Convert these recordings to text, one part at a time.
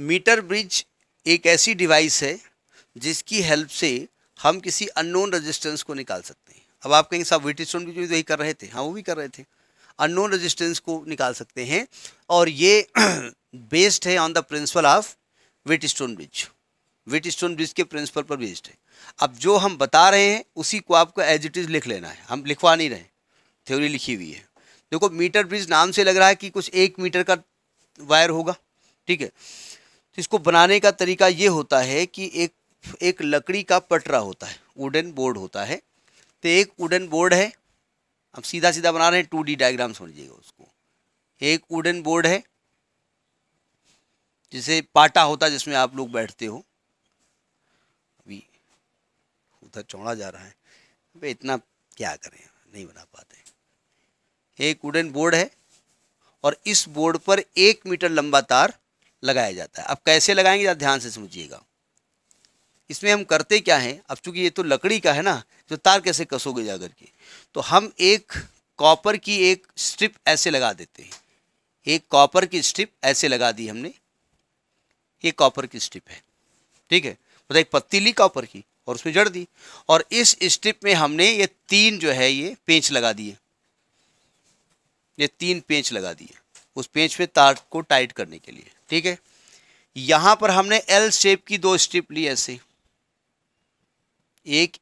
metre bridge एक ऐसी device है जिसकी हेल्प से हम किसी अननोन रेजिस्टेंस को निकाल सकते हैं अब आप कहेंगे साहब वेटेज स्टोन भी वही कर रहे थे हाँ वो भी कर रहे थे अननोन रेजिस्टेंस को निकाल सकते हैं और ये बेस्ड है on the principle of Wheatstone bridge Wheatstone bridge के प्रिंसिपल पर बेस्ड है अब जो हम बता रहे हैं उसी को आपको एज इट इज़ लिख लेना है हम लिखवा नहीं रहे थ्योरी लिखी हुई है देखो मीटर ब्रिज नाम से लग रहा है कि कुछ एक मीटर का वायर होगा ठीक है तो इसको बनाने का तरीका ये होता है कि एक एक लकड़ी का पटरा होता है वुडन बोर्ड होता है तो एक वुडन बोर्ड है अब सीधा सीधा बना रहे हैं टू डी डायग्राम समझिएगा उसको एक वुडन बोर्ड है जिसे पाटा होता है जिसमें आप लोग बैठते हो अभी उधर चौड़ा जा रहा है अभी इतना क्या करें नहीं बना पाते एक वुडन बोर्ड है और इस बोर्ड पर एक मीटर लंबा तार लगाया जाता है अब कैसे लगाएंगे ज़रा ध्यान से समझिएगा इसमें हम करते क्या हैं अब चूंकि ये तो लकड़ी का है ना तो तार कैसे कसोगे जा करके तो हम एक कॉपर की एक स्ट्रिप ऐसे लगा देते हैं एक कॉपर की स्ट्रिप ऐसे लगा दी हमने ये कॉपर की स्ट्रिप है ठीक है मतलब एक पत्ती ली कॉपर की और उसमें जड़ दी और इस स्ट्रिप में हमने ये तीन जो है ये पेंच लगा दिए ये तीन पेंच लगा दिए उस पेंच पे तार को टाइट करने के लिए ठीक है यहां पर हमने एल शेप की दो स्ट्रिप ली ऐसे एक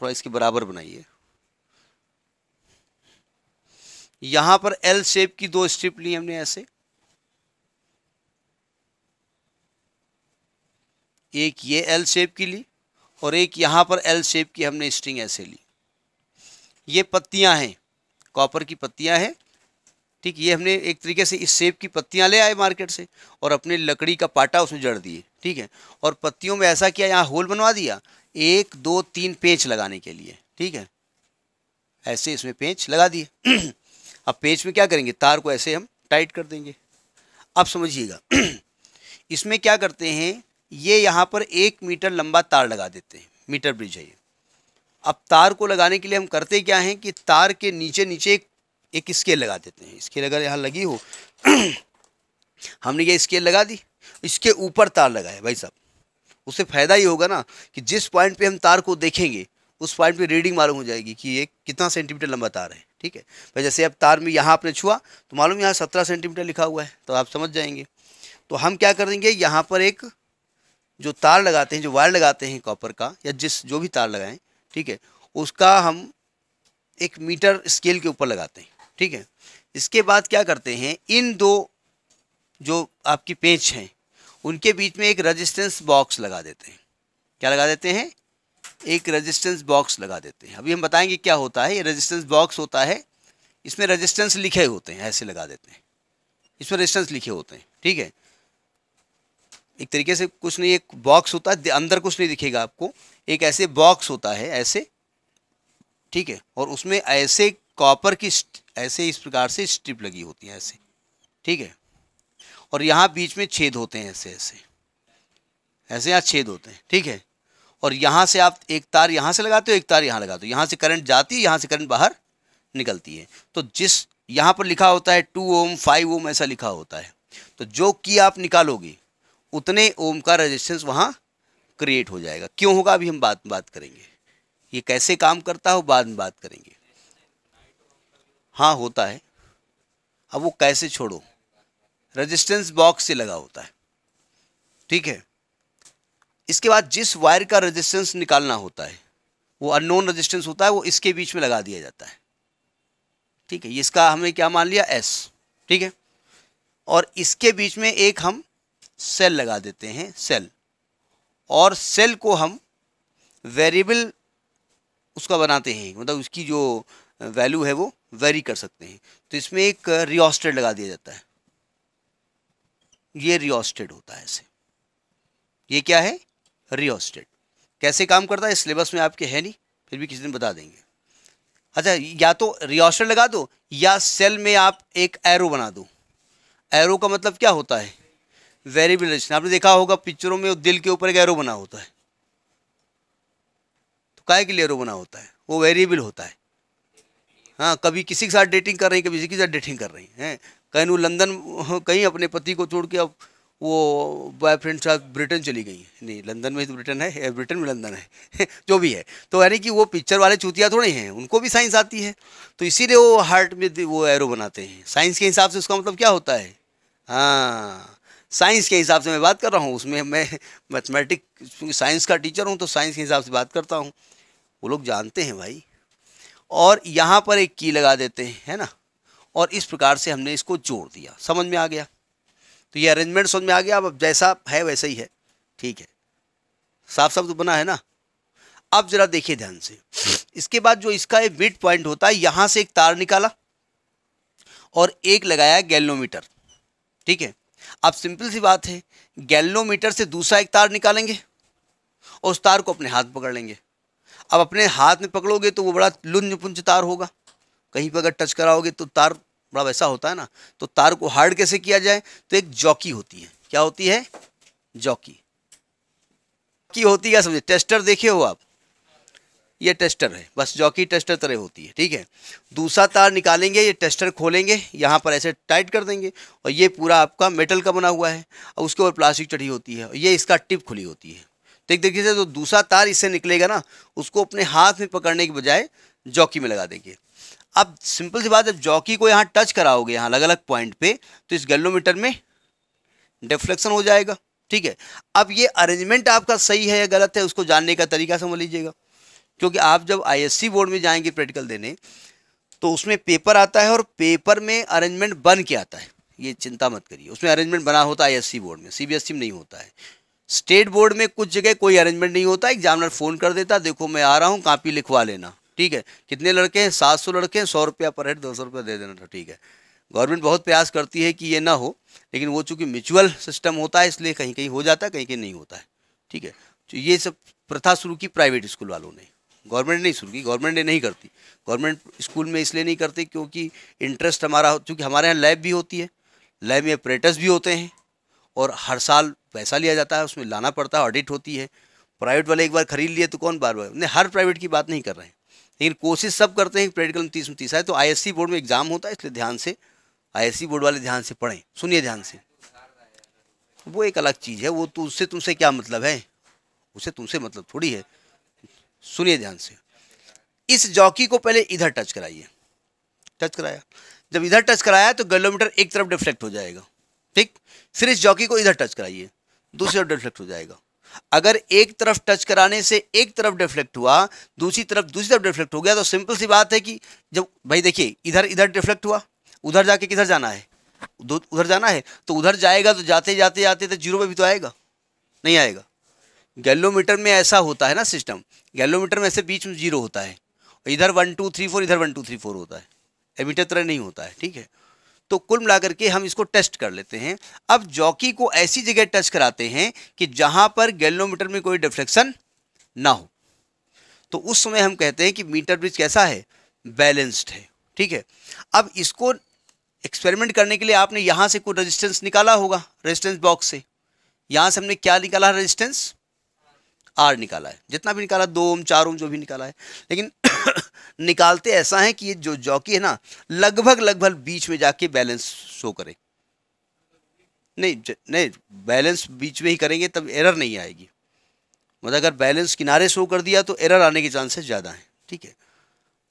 थोड़ा इसके बराबर बनाइए यहां पर एल शेप की दो स्ट्रिप ली हमने ऐसे एक ये एल शेप की ली और एक यहां पर एल शेप की हमने स्ट्रिंग ऐसे ली ये पत्तियां हैं कॉपर की पत्तियां हैं ठीक ये हमने एक तरीके से इस सेब की पत्तियां ले आए मार्केट से और अपने लकड़ी का पाटा उसमें जड़ दिए ठीक है और पत्तियों में ऐसा किया यहाँ होल बनवा दिया एक दो तीन पेंच लगाने के लिए ठीक है ऐसे इसमें पेंच लगा दिए अब पेंच में क्या करेंगे तार को ऐसे हम टाइट कर देंगे अब समझिएगा इसमें क्या करते हैं ये यहाँ पर एक मीटर लंबा तार लगा देते हैं मीटर ब्रिज है ये अब तार को लगाने के लिए हम करते क्या हैं कि तार के नीचे नीचे एक एक स्केल लगा देते हैं स्केल अगर यहाँ लगी हो हमने ये स्केल लगा दी इसके ऊपर तार लगाए भाई साहब उससे फ़ायदा ही होगा ना कि जिस पॉइंट पे हम तार को देखेंगे उस पॉइंट पे रीडिंग मालूम हो जाएगी कि ये कितना सेंटीमीटर लंबा तार है ठीक है भाई जैसे अब तार में यहाँ आपने छुआ तो मालूम यहाँ सत्रह सेंटीमीटर लिखा हुआ है तो आप समझ जाएंगे तो हम क्या करेंगे यहाँ पर एक जो तार लगाते हैं जो वायर लगाते हैं कॉपर का या जिस जो भी तार लगाएं ठीक है उसका हम एक मीटर स्केल के ऊपर लगाते हैं ठीक है इसके बाद क्या करते हैं इन दो जो आपकी पेच हैं उनके बीच में एक रजिस्टेंस बॉक्स लगा देते हैं क्या लगा देते हैं एक रजिस्टेंस बॉक्स लगा देते हैं अभी हम बताएंगे क्या होता है ये रजिस्टेंस बॉक्स होता है इसमें रजिस्टेंस लिखे होते हैं ऐसे लगा देते हैं इसमें रजिस्टेंस लिखे होते हैं ठीक है एक तरीके से कुछ नहीं एक बॉक्स होता है अंदर कुछ नहीं दिखेगा आपको एक ऐसे बॉक्स होता है ऐसे ठीक है और उसमें ऐसे कॉपर की ऐसे इस प्रकार से स्ट्रिप लगी होती है ऐसे ठीक है और यहाँ बीच में छेद होते हैं ऐसे ऐसे ऐसे यहाँ छेद होते हैं ठीक है और यहाँ से आप एक तार यहाँ से लगाते हो एक तार यहाँ लगाते हो यहाँ से करंट जाती है यहाँ से करंट बाहर निकलती है तो जिस यहाँ पर लिखा होता है टू ओम फाइव ओम ऐसा लिखा होता है तो जो की आप निकालोगे उतने ओम का रजिस्टेंस वहाँ क्रिएट हो जाएगा क्यों होगा अभी हम बात बात करेंगे ये कैसे काम करता हो बाद में बात करेंगे हाँ होता है अब वो कैसे छोड़ो रेजिस्टेंस बॉक्स से लगा होता है ठीक है इसके बाद जिस वायर का रेजिस्टेंस निकालना होता है वो अननोन रेजिस्टेंस होता है वो इसके बीच में लगा दिया जाता है ठीक है इसका हमने क्या मान लिया एस ठीक है और इसके बीच में एक हम सेल लगा देते हैं सेल और सेल को हम वेरिएबल उसका बनाते हैं मतलब उसकी जो वैल्यू है वो वेरी कर सकते हैं तो इसमें एक रिओस्टेड लगा दिया जाता है ये रिओस्टेड होता है ऐसे ये क्या है रिओस्टेड कैसे काम करता है सिलेबस में आपके है नहीं फिर भी किसी दिन बता देंगे अच्छा या तो रिओस्टेड लगा दो या सेल में आप एक एरो बना दो एरो का मतलब क्या होता है वेरिएबल रजिस्टर आपने देखा होगा पिक्चरों में दिल के ऊपर एक एरो बना होता है तो काय के लिए एरो बना होता है वो वेरिएबल होता है हाँ कभी किसी के साथ डेटिंग कर रही कभी किसी के साथ डेटिंग कर रही हैं कहीं लंदन कहीं अपने पति को छोड़ के अब वो बॉयफ्रेंड साथ ब्रिटेन चली गई नहीं लंदन में तो ब्रिटेन है ब्रिटेन में लंदन है जो भी है तो यानी कि वो पिक्चर वाले चूतिया थोड़े हैं उनको भी साइंस आती है तो इसीलिए वो हार्ट में वो एरो बनाते हैं साइंस के हिसाब से उसका मतलब क्या होता है हाँ साइंस के हिसाब से मैं बात कर रहा हूँ उसमें मैं मैथमेटिक साइंस का टीचर हूँ तो साइंस के हिसाब से बात करता हूँ वो लोग जानते हैं भाई और यहाँ पर एक की लगा देते हैं है ना और इस प्रकार से हमने इसको जोड़ दिया समझ में आ गया तो ये अरेंजमेंट समझ में आ गया अब जैसा है वैसा ही है ठीक है साफ साफ तो बना है ना अब जरा देखिए ध्यान से इसके बाद जो इसका एक मिड पॉइंट होता है यहाँ से एक तार निकाला और एक लगाया गैलोमीटर ठीक है अब सिंपल सी बात है गैलोमीटर से दूसरा एक तार निकालेंगे और उस तार को अपने हाथ पकड़ लेंगे अब अपने हाथ में पकड़ोगे तो वो बड़ा लुंज पुंज तार होगा कहीं पर अगर टच कराओगे तो तार बड़ा वैसा होता है ना तो तार को हार्ड कैसे किया जाए तो एक जॉकी होती है क्या होती है जॉकी की होती है समझे टेस्टर देखे हो आप ये टेस्टर है बस जॉकी टेस्टर तरह होती है ठीक है दूसरा तार निकालेंगे ये टेस्टर खोलेंगे यहाँ पर ऐसे टाइट कर देंगे और ये पूरा आपका मेटल का बना हुआ है और उसके ऊपर प्लास्टिक चढ़ी होती है और ये इसका टिप खुली होती है तो एक तरीके से जो दूसरा तार इससे निकलेगा ना उसको अपने हाथ में पकड़ने के बजाय जॉकी में लगा देंगे अब सिंपल सी बात जब जॉकी को यहाँ टच कराओगे यहाँ अलग अलग पॉइंट पे तो इस गैलोमीटर में डिफ्लेक्शन हो जाएगा ठीक है अब ये अरेंजमेंट आपका सही है या गलत है उसको जानने का तरीका समझ लीजिएगा क्योंकि आप जब आईएससी बोर्ड में जाएंगे प्रैक्टिकल देने तो उसमें पेपर आता है और पेपर में अरेंजमेंट बन के आता है ये चिंता मत करिए उसमें अरेंजमेंट बना होता है आई बोर्ड में सी e में नहीं होता है स्टेट बोर्ड में कुछ जगह कोई अरेंजमेंट नहीं होता एग्जामिनर फ़ोन कर देता देखो मैं आ रहा हूँ कापी लिखवा लेना ठीक है कितने लड़के हैं सात सौ लड़के हैं सौ रुपया पर हेड दो सौ रुपया दे देना था ठीक है गवर्नमेंट बहुत प्रयास करती है कि ये ना हो लेकिन वो चूँकि म्यूचुअल सिस्टम होता है इसलिए कहीं कहीं हो जाता है कहीं कहीं नहीं होता है ठीक है तो ये सब प्रथा शुरू की प्राइवेट स्कूल वालों ने गवर्नमेंट नहीं शुरू की गवर्नमेंट ने नहीं करती गवर्नमेंट स्कूल में इसलिए नहीं करती क्योंकि इंटरेस्ट हमारा चूँकि हमारे यहाँ लैब भी होती है लैब में अपरेटस भी होते हैं और हर साल पैसा लिया जाता है उसमें लाना पड़ता है ऑडिट होती है प्राइवेट वाले एक बार खरीद लिए तो कौन बार बार नहीं हर प्राइवेट की बात नहीं कर रहे हैं लेकिन कोशिश सब करते हैं प्रैक्टिकल में तीस में तीस आए तो आई बोर्ड में एग्ज़ाम होता है इसलिए ध्यान से आई बोर्ड वाले ध्यान से पढ़ें सुनिए ध्यान से वो एक अलग चीज़ है वो तो उससे तुमसे क्या मतलब है उससे तुमसे मतलब थोड़ी है सुनिए ध्यान से इस जॉकी को पहले इधर टच कराइए टच कराया जब इधर टच कराया तो गलोमीटर एक तरफ डिफ्लेक्ट हो जाएगा ठीक फिर इस जॉकी को इधर टच कराइए दूसरी तरफ डिफ्लेक्ट हो जाएगा अगर एक तरफ टच कराने से एक तरफ डिफ्लेक्ट हुआ दूसरी तरफ दूसरी तरफ डिफ्लेक्ट हो गया तो सिंपल सी बात है कि जब भाई देखिए इधर इधर डिफ्लेक्ट हुआ उधर जाके किधर जाना है उधर जाना है तो उधर जाएगा तो जाते जाते जाते तो जीरो में भी तो आएगा नहीं आएगा गैलोमीटर में ऐसा होता है ना सिस्टम गैलोमीटर में ऐसे बीच में जीरो होता है इधर वन टू थ्री फोर इधर वन टू थ्री फोर होता है एमीटर तरह नहीं होता है ठीक है तो कुल मिलाकर के हम इसको टेस्ट कर लेते हैं अब जॉकी को ऐसी जगह टच कराते हैं कि जहाँ पर गैलोमीटर में कोई डिफ्लेक्शन ना हो तो उस समय हम कहते हैं कि मीटर ब्रिज कैसा है बैलेंस्ड है ठीक है अब इसको एक्सपेरिमेंट करने के लिए आपने यहाँ से कोई रेजिस्टेंस निकाला होगा रेजिस्टेंस बॉक्स से यहाँ से हमने क्या निकाला है रेजिस्टेंस आर निकाला है जितना भी निकाला दो ओम चार ओम जो भी निकाला है लेकिन निकालते ऐसा है कि ये जो जॉकी है ना लगभग लगभग बीच में जाके बैलेंस शो करे नहीं नहीं बैलेंस बीच में ही करेंगे तब एरर नहीं आएगी मतलब अगर बैलेंस किनारे शो कर दिया तो एरर आने के चांसेस ज़्यादा हैं ठीक है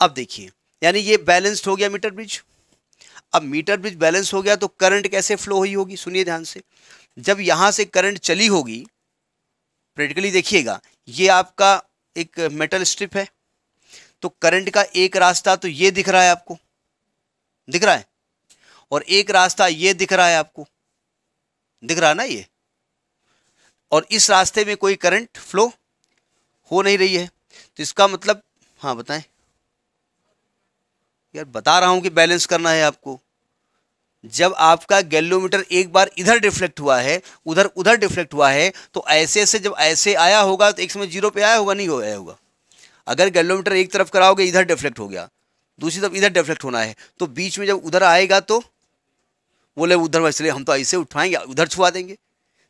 अब देखिए यानी ये बैलेंस्ड हो गया मीटर ब्रिज अब मीटर ब्रिज बैलेंस हो गया तो करंट कैसे फ्लो हुई होगी सुनिए ध्यान से जब यहाँ से करंट चली होगी प्रैक्टिकली देखिएगा ये आपका एक मेटल स्ट्रिप है तो करंट का एक रास्ता तो ये दिख रहा है आपको दिख रहा है और एक रास्ता ये दिख रहा है आपको दिख रहा ना ये और इस रास्ते में कोई करंट फ्लो हो नहीं रही है तो इसका मतलब हाँ बताएं यार बता रहा हूँ कि बैलेंस करना है आपको जब आपका गैलोमीटर एक बार इधर डिफ्लेक्ट हुआ है उधर उधर डिफ्लेक्ट हुआ है तो ऐसे ऐसे जब ऐसे आया होगा तो एक समय जीरो पे आया होगा नहीं हो आया होगा अगर गैलोमीटर एक तरफ कराओगे इधर डिफ्लेक्ट हो गया दूसरी तरफ इधर डिफ्लेक्ट होना है तो बीच में जब उधर आएगा तो बोले उधर इसलिए हम तो ऐसे उठाएंगे उधर छुआ देंगे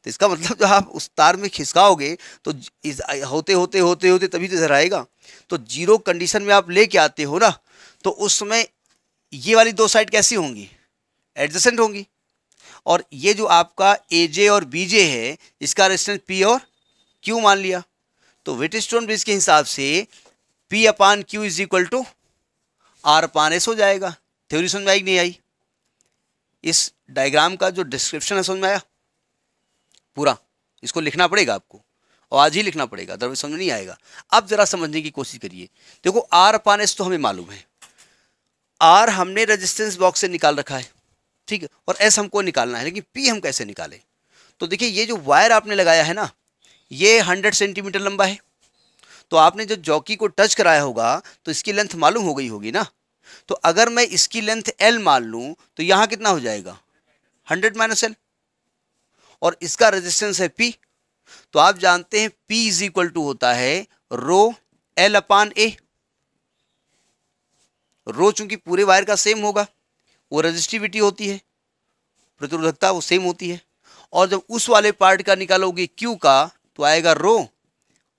तो इसका मतलब जब आप उस तार में खिसकाओगे तो इस होते होते होते होते तभी तो इधर आएगा तो जीरो कंडीशन में आप लेके आते हो ना तो उसमें ये वाली दो साइड कैसी होंगी एडजस्टेंट होंगी और ये जो आपका ए जे और बी जे है इसका रेजिस्टेंस पी और क्यू मान लिया तो वेट स्टोन ब्रिज के हिसाब से P upon Q is equal to R upon S हो जाएगा थ्योरी समझ में आई नहीं आई इस डायग्राम का जो डिस्क्रिप्शन है समझ में आया पूरा इसको लिखना पड़ेगा आपको और आज ही लिखना पड़ेगा दरअसल समझ नहीं आएगा अब जरा समझने की कोशिश करिए देखो आर अपान एस तो हमें मालूम है आर हमने रेजिस्टेंस बॉक्स से निकाल रखा है ठीक है और एस हमको निकालना है लेकिन पी हम कैसे निकालें तो देखिए ये जो वायर आपने लगाया है ना ये हंड्रेड सेंटीमीटर लंबा है तो आपने जब जॉकी को टच कराया होगा तो इसकी लेंथ मालूम हो गई होगी ना तो अगर मैं इसकी लेंथ एल मान लूँ तो यहाँ कितना हो जाएगा हंड्रेड माइनस एल और इसका रेजिस्टेंस है पी तो आप जानते हैं पी इज इक्वल टू होता है रो एल अपान ए रो चूंकि पूरे वायर का सेम होगा वो रजिस्टिविटी होती है प्रतिरोधकता वो सेम होती है और जब उस वाले पार्ट का निकालोगे क्यू का तो आएगा रो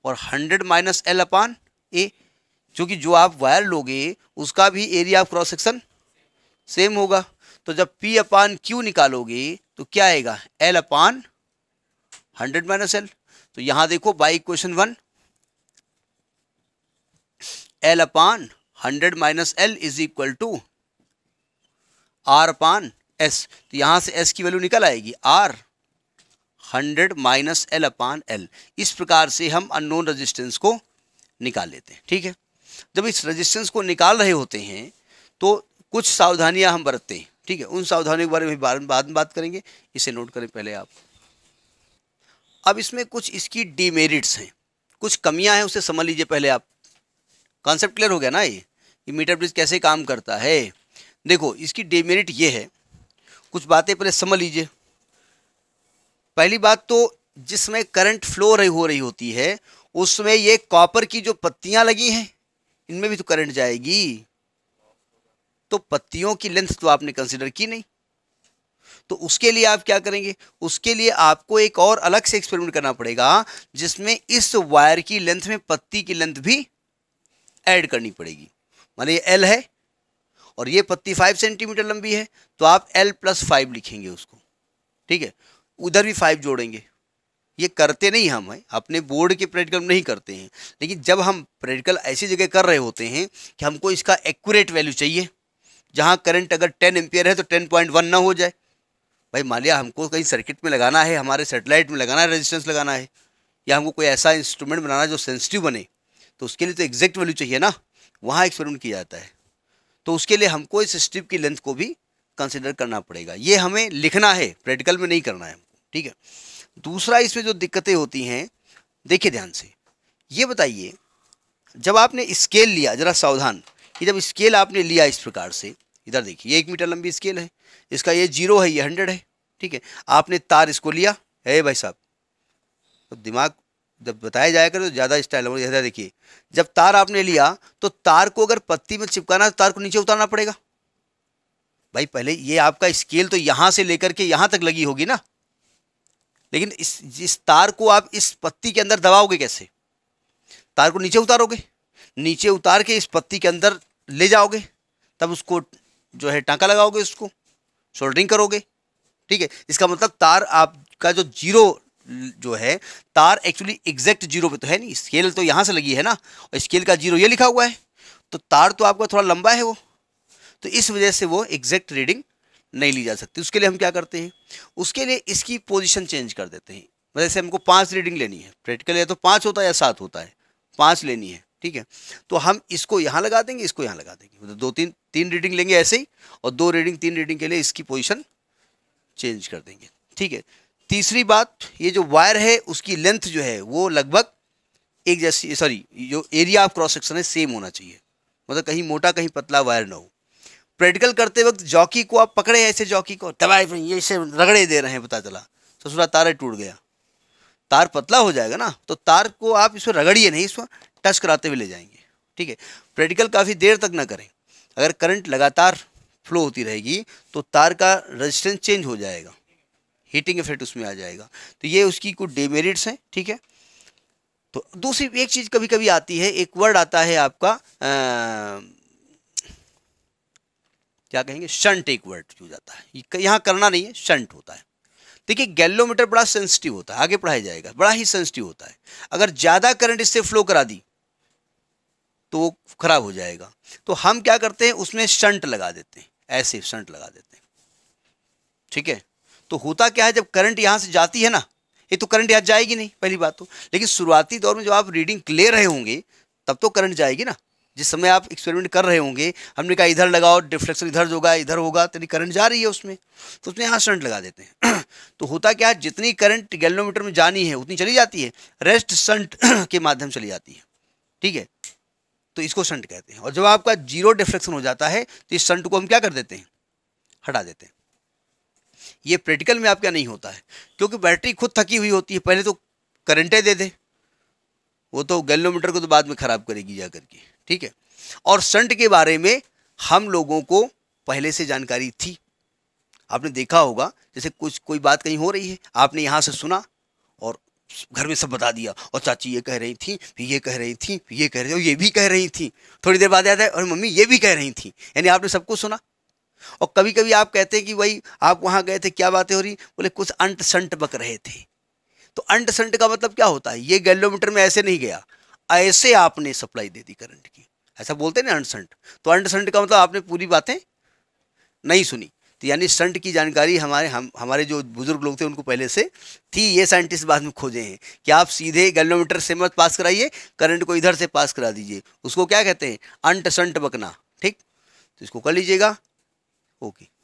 और hundred minus L upon A क्योंकि जो आप वायर लोगे उसका भी area of cross section same होगा तो जब पी अपान क्यू निकालोगे तो क्या आएगा L upon hundred minus L तो यहां देखो by question one L upon hundred minus L is equal to R upon S तो यहां से एस की वैल्यू निकल आएगी R hundred minus L upon L इस प्रकार से हम अननोन रजिस्टेंस को निकाल लेते हैं ठीक है जब इस रजिस्टेंस को निकाल रहे होते हैं तो कुछ सावधानियां हम बरतते हैं ठीक है उन सावधानियों के बारे में बाद में बाद में बात करेंगे इसे नोट करें पहले आप अब इसमें कुछ इसकी डीमेरिट्स हैं कुछ कमियां हैं उसे समझ लीजिए पहले आप कॉन्सेप्ट क्लियर हो गया ना ये कि मीटर ब्रिज कैसे काम करता है देखो इसकी डीमेरिट ये है कुछ बातें पहले समझ लीजिए पहली बात तो जिसमें करंट फ्लो रही हो रही होती है उसमें ये कॉपर की जो पत्तियां लगी हैं इनमें भी तो करंट जाएगी तो पत्तियों की लेंथ तो आपने कंसिडर की नहीं तो उसके लिए आप क्या करेंगे उसके लिए आपको एक और अलग से एक्सपेरिमेंट करना पड़ेगा जिसमें इस वायर की लेंथ में पत्ती की लेंथ भी ऐड करनी पड़ेगी मान ये एल है और ये पत्ती फाइव सेंटीमीटर लंबी है तो आप एल प्लस फाइव लिखेंगे उसको ठीक है उधर भी फाइव जोड़ेंगे ये करते नहीं हम हैं अपने बोर्ड के प्रैक्टिकल नहीं करते हैं लेकिन जब हम प्रैक्टिकल ऐसी जगह कर रहे होते हैं कि हमको इसका एक्यूरेट वैल्यू चाहिए जहाँ करंट अगर टेन एम्पियर है तो टेन पॉइंट वन ना हो जाए भाई मान लिया हमको कहीं सर्किट में लगाना है हमारे सेटेलाइट में लगाना है रेजिस्टेंस लगाना है या हमको कोई ऐसा इंस्ट्रूमेंट बनाना है जो सेंसिटिव बने तो उसके लिए तो एग्जैक्ट वैल्यू चाहिए ना वहाँ एक्सपेरिमेंट किया जाता है तो उसके लिए हमको इस स्ट्रिप की लेंथ को भी कंसिडर करना पड़ेगा ये हमें लिखना है प्रैक्टिकल में नहीं करना है ठीक है दूसरा इसमें जो दिक्कतें होती हैं देखिए ध्यान से ये बताइए जब आपने स्केल लिया ज़रा सावधान ये जब स्केल आपने लिया इस प्रकार से इधर देखिए ये एक मीटर लंबी स्केल है इसका ये जीरो है ये हंड्रेड है ठीक है आपने तार इसको लिया है भाई साहब तो दिमाग जब बताया जाए करो तो ज़्यादा स्टाइल हो ज़्यादा देखिए जब तार आपने लिया तो तार को अगर पत्ती में चिपकाना है तो तार को नीचे उतारना पड़ेगा भाई पहले ये आपका स्केल तो यहाँ से लेकर के यहाँ तक लगी होगी ना लेकिन इस इस तार को आप इस पत्ती के अंदर दबाओगे कैसे तार को नीचे उतारोगे नीचे उतार के इस पत्ती के अंदर ले जाओगे तब उसको जो है टाँका लगाओगे उसको शोल्डरिंग करोगे ठीक है इसका मतलब तार आपका जो जीरो जो है तार एक्चुअली एग्जैक्ट जीरो पे तो है नहीं स्केल तो यहाँ से लगी है ना और स्केल का जीरो ये लिखा हुआ है तो तार तो आपका थोड़ा लंबा है वो तो इस वजह से वो एग्जैक्ट रीडिंग नहीं ली जा सकती उसके लिए हम क्या करते हैं उसके लिए इसकी पोजिशन चेंज कर देते हैं मतलब जैसे हमको पाँच रीडिंग लेनी है प्रैक्टिकल या तो पाँच होता है या सात होता है पाँच लेनी है ठीक है तो हम इसको यहाँ लगा देंगे इसको यहाँ लगा देंगे मतलब दो तीन तीन रीडिंग लेंगे ऐसे ही और दो रीडिंग तीन रीडिंग के लिए इसकी पोजिशन चेंज कर देंगे ठीक है तीसरी बात ये जो वायर है उसकी लेंथ जो है वो लगभग एक जैसी सॉरी जो एरिया ऑफ क्रॉस सेक्शन है सेम होना चाहिए मतलब कहीं मोटा कहीं पतला वायर ना हो प्रैक्टिकल करते वक्त जॉकी को आप पकड़े ऐसे जॉकी को दबाए ये इसे रगड़े दे रहे हैं पता चला तो ससुरा तार टूट गया तार पतला हो जाएगा ना तो तार को आप इसमें रगड़िए नहीं इसमें टच कराते हुए ले जाएंगे ठीक है प्रैक्टिकल काफ़ी देर तक ना करें अगर करंट लगातार फ्लो होती रहेगी तो तार का रजिस्टेंस चेंज हो जाएगा हीटिंग इफेक्ट उसमें आ जाएगा तो ये उसकी कुछ डिमेरिट्स हैं ठीक है तो दूसरी एक चीज़ कभी कभी आती है एक वर्ड आता है आपका आ, क्या कहेंगे शंट एक वर्ड यूज आता है यहाँ करना नहीं है शंट होता है देखिए गैलोमीटर बड़ा सेंसिटिव होता है आगे पढ़ाया जाएगा बड़ा ही सेंसिटिव होता है अगर ज़्यादा करंट इससे फ्लो करा दी तो वो खराब हो जाएगा तो हम क्या करते हैं उसमें शंट लगा देते हैं ऐसे शंट लगा देते हैं ठीक है तो होता क्या है जब करंट यहाँ से जाती है ना ये तो करंट यहाँ जाएगी नहीं पहली बात तो लेकिन शुरुआती दौर में जब आप रीडिंग क्लियर रहे होंगे तब तो करंट जाएगी ना जिस समय आप एक्सपेरिमेंट कर रहे होंगे हमने कहा इधर लगाओ डिफ्लेक्शन इधर होगा इधर होगा तो करंट जा रही है उसमें तो उसमें यहाँ शंट लगा देते हैं तो होता क्या है जितनी करंट गैलोमीटर में जानी है उतनी चली जाती है रेस्ट शंट के माध्यम चली जाती है ठीक है तो इसको शंट कहते हैं और जब आपका जीरो डिफ्लेक्शन हो जाता है तो इस शंट को हम क्या कर देते हैं हटा देते हैं ये प्रैक्टिकल में आपका नहीं होता है क्योंकि बैटरी खुद थकी हुई होती है पहले तो करंटें दे दे वो तो गैलोमीटर को तो बाद में ख़राब करेगी जा करके ठीक है और संट के बारे में हम लोगों को पहले से जानकारी थी आपने देखा होगा जैसे कुछ कोई बात कहीं हो रही है आपने यहाँ से सुना और घर में सब बता दिया और चाची ये कह रही थी ये कह रही थी ये कह रही थी और ये भी कह रही थी थोड़ी देर बाद याद है और मम्मी ये भी कह रही थी यानी आपने सब कुछ सुना और कभी कभी आप कहते हैं कि भाई आप वहाँ गए थे क्या बातें हो रही बोले कुछ अंट संट बक रहे थे तो अंट संट का मतलब क्या होता है ये गैलोमीटर में ऐसे नहीं गया ऐसे आपने सप्लाई दे दी करंट की ऐसा बोलते हैं ना अनसंट तो अनसंट का मतलब आपने पूरी बातें नहीं सुनी तो यानी संट की जानकारी हमारे हम हमारे जो बुजुर्ग लोग थे उनको पहले से थी ये साइंटिस्ट बाद में खोजे हैं कि आप सीधे गैलोमीटर से मत पास कराइए करंट को इधर से पास करा दीजिए उसको क्या कहते हैं अंट संट बकना ठीक तो इसको कर लीजिएगा ओके